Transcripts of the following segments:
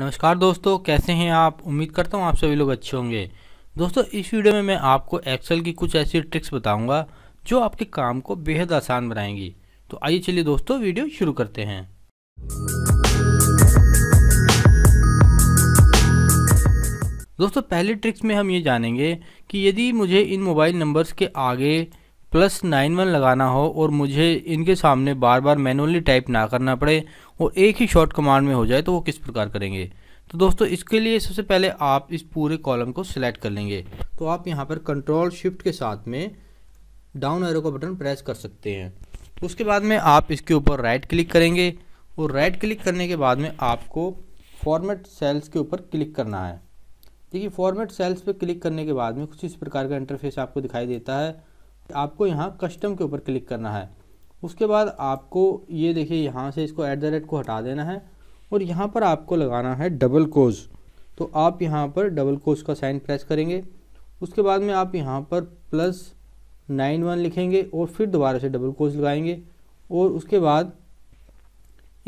नमस्कार दोस्तों कैसे हैं आप उम्मीद करता हूं आप सभी लोग अच्छे होंगे दोस्तों इस वीडियो में मैं आपको एक्सेल की कुछ ऐसी ट्रिक्स बताऊंगा जो आपके काम को बेहद आसान बनाएंगी तो आइए चलिए दोस्तों वीडियो शुरू करते हैं दोस्तों पहली ट्रिक्स में हम ये जानेंगे कि यदि मुझे इन मोबाइल नंबर्स के आगे प्लस नाइन वन लगाना हो और मुझे इनके सामने बार बार मैनुअली टाइप ना करना पड़े और एक ही शॉर्ट कमांड में हो जाए तो वो किस प्रकार करेंगे तो दोस्तों इसके लिए सबसे पहले आप इस पूरे कॉलम को सिलेक्ट कर लेंगे तो आप यहाँ पर कंट्रोल शिफ्ट के साथ में डाउन एरो का बटन प्रेस कर सकते हैं उसके बाद में आप इसके ऊपर राइट क्लिक करेंगे और राइट क्लिक करने के बाद में आपको फॉर्मेट सेल्स के ऊपर क्लिक करना है देखिए फॉर्मेट सेल्स पर क्लिक करने के बाद में कुछ इस प्रकार का इंटरफेस आपको दिखाई देता है आपको यहाँ कस्टम के ऊपर क्लिक करना है उसके बाद आपको ये देखिए यहाँ से इसको एट द रेट को हटा देना है और यहाँ पर आपको लगाना है डबल कोज तो आप यहाँ पर डबल कोज का साइन प्रेस करेंगे उसके बाद में आप यहाँ पर प्लस नाइन वन लिखेंगे और फिर दोबारा से डबल कोज लगाएंगे और उसके बाद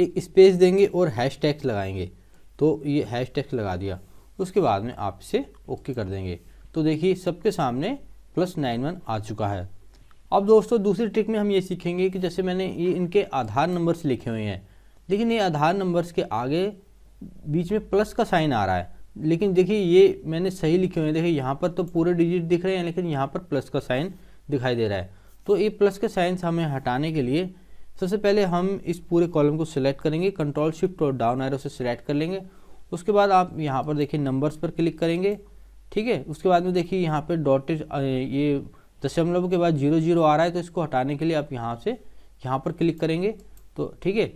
एक स्पेस देंगे और हैश टैक्स लगाएंगे तो ये हैश टैक्स लगा दिया उसके बाद में आप इसे ओके कर देंगे तो देखिए सबके सामने प्लस नाइन वन आ चुका है अब दोस्तों दूसरी ट्रिक में हम ये सीखेंगे कि जैसे मैंने ये इनके आधार नंबर्स लिखे हुए हैं लेकिन ये आधार नंबर्स के आगे बीच में प्लस का साइन आ रहा है लेकिन देखिए ये मैंने सही लिखे हुए हैं देखिए यहाँ पर तो पूरे डिजिट दिख रहे हैं लेकिन यहाँ पर प्लस का साइन दिखाई दे रहा है तो ये प्लस के साइन हमें हटाने के लिए सबसे पहले हम इस पूरे कॉलम को सिलेक्ट करेंगे कंट्रोल शिफ्ट और डाउन एरो से सिलेक्ट कर लेंगे उसके बाद आप यहाँ पर देखिए नंबर्स पर क्लिक करेंगे ठीक है उसके बाद में देखिए यहाँ पे डॉटेड ये दशमलव के बाद जीरो जीरो आ रहा है तो इसको हटाने के लिए आप यहाँ से यहाँ पर क्लिक करेंगे तो ठीक है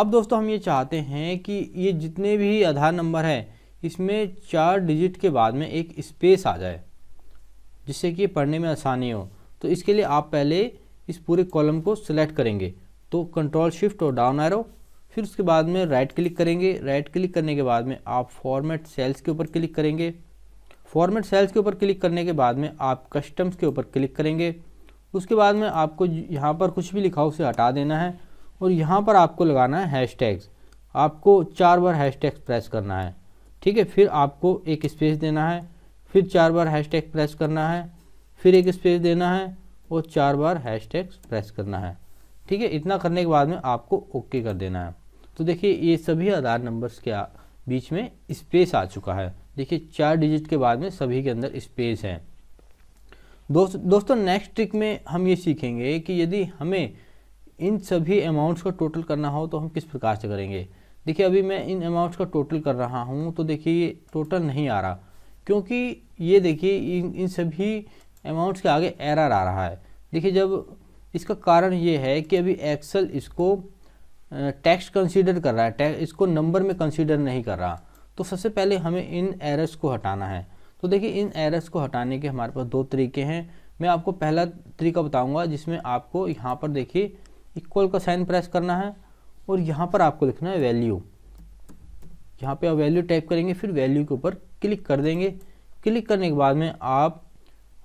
अब दोस्तों हम ये चाहते हैं कि ये जितने भी आधार नंबर है इसमें चार डिजिट के बाद में एक स्पेस आ जाए जिससे कि पढ़ने में आसानी हो तो इसके लिए आप पहले इस पूरे कॉलम को सिलेक्ट करेंगे तो कंट्रोल शिफ्ट और डाउन एरो फिर उसके बाद में राइट क्लिक करेंगे राइट क्लिक करने के बाद में आप फॉर्मेट सेल्स के ऊपर क्लिक करेंगे फॉर्मेट सेल्स के ऊपर क्लिक करने के बाद में आप कस्टम्स के ऊपर क्लिक करेंगे उसके बाद में आपको यहाँ पर कुछ भी लिखा उसे हटा देना है और यहाँ पर आपको लगाना है हैश टैग्स आपको चार बार हैश टैग प्रेस करना है ठीक है फिर आपको एक स्पेस देना है फिर चार बार हैश टैग प्रेस करना है फिर एक स्पेस देना है और चार बार हैश टैग प्रेस करना है ठीक है इतना करने के बाद में आपको ओके कर देना है तो देखिए ये सभी आधार नंबर्स के बीच में स्पेस आ चुका है देखिए चार डिजिट के बाद में सभी के अंदर स्पेस है दोस्त दोस्तों नेक्स्ट ट्रिक में हम ये सीखेंगे कि यदि हमें इन सभी अमाउंट्स का टोटल करना हो तो हम किस प्रकार से करेंगे देखिए अभी मैं इन अमाउंट्स का टोटल कर रहा हूँ तो देखिए ये टोटल नहीं आ रहा क्योंकि ये देखिए इन इन सभी अमाउंट्स के आगे एरर आ रहा है देखिए जब इसका कारण ये है कि अभी एक्सल इसको टेक्स्ट कंसीडर कर रहा है इसको नंबर में कंसीडर नहीं कर रहा तो सबसे पहले हमें इन एरर्स को हटाना है तो देखिए इन एरर्स को हटाने के हमारे पास दो तरीके हैं मैं आपको पहला तरीका बताऊंगा जिसमें आपको यहाँ पर देखिए इक्वल का साइन प्रेस करना है और यहाँ पर आपको लिखना है वैल्यू यहाँ पर आप वैल्यू टाइप करेंगे फिर वैल्यू के ऊपर क्लिक कर देंगे क्लिक करने के बाद में आप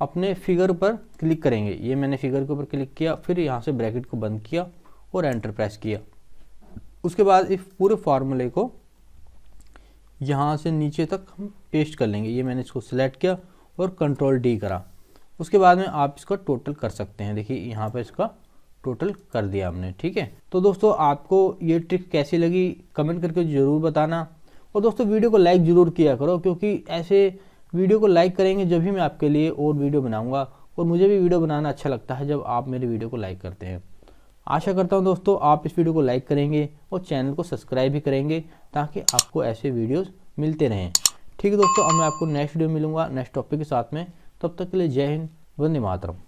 अपने फिगर पर क्लिक करेंगे ये मैंने फिगर के ऊपर क्लिक किया फिर यहाँ से ब्रैकेट को बंद किया और एंटर प्रेस किया उसके बाद इस पूरे फार्मूले को यहाँ से नीचे तक हम पेस्ट कर लेंगे ये मैंने इसको सिलेक्ट किया और कंट्रोल डी करा उसके बाद में आप इसका टोटल कर सकते हैं देखिए यहाँ पर इसका टोटल कर दिया हमने ठीक है तो दोस्तों आपको ये ट्रिक कैसी लगी कमेंट करके ज़रूर बताना और दोस्तों वीडियो को लाइक ज़रूर किया करो क्योंकि ऐसे वीडियो को लाइक करेंगे जब भी मैं आपके लिए और वीडियो बनाऊँगा और मुझे भी वीडियो बनाना अच्छा लगता है जब आप मेरे वीडियो को लाइक करते हैं आशा करता हूँ दोस्तों आप इस वीडियो को लाइक करेंगे और चैनल को सब्सक्राइब भी करेंगे ताकि आपको ऐसे वीडियोस मिलते रहें ठीक है दोस्तों अब मैं आपको नेक्स्ट वीडियो मिलूंगा नेक्स्ट टॉपिक के साथ में तब तक के लिए जय हिंद वंदे मातरम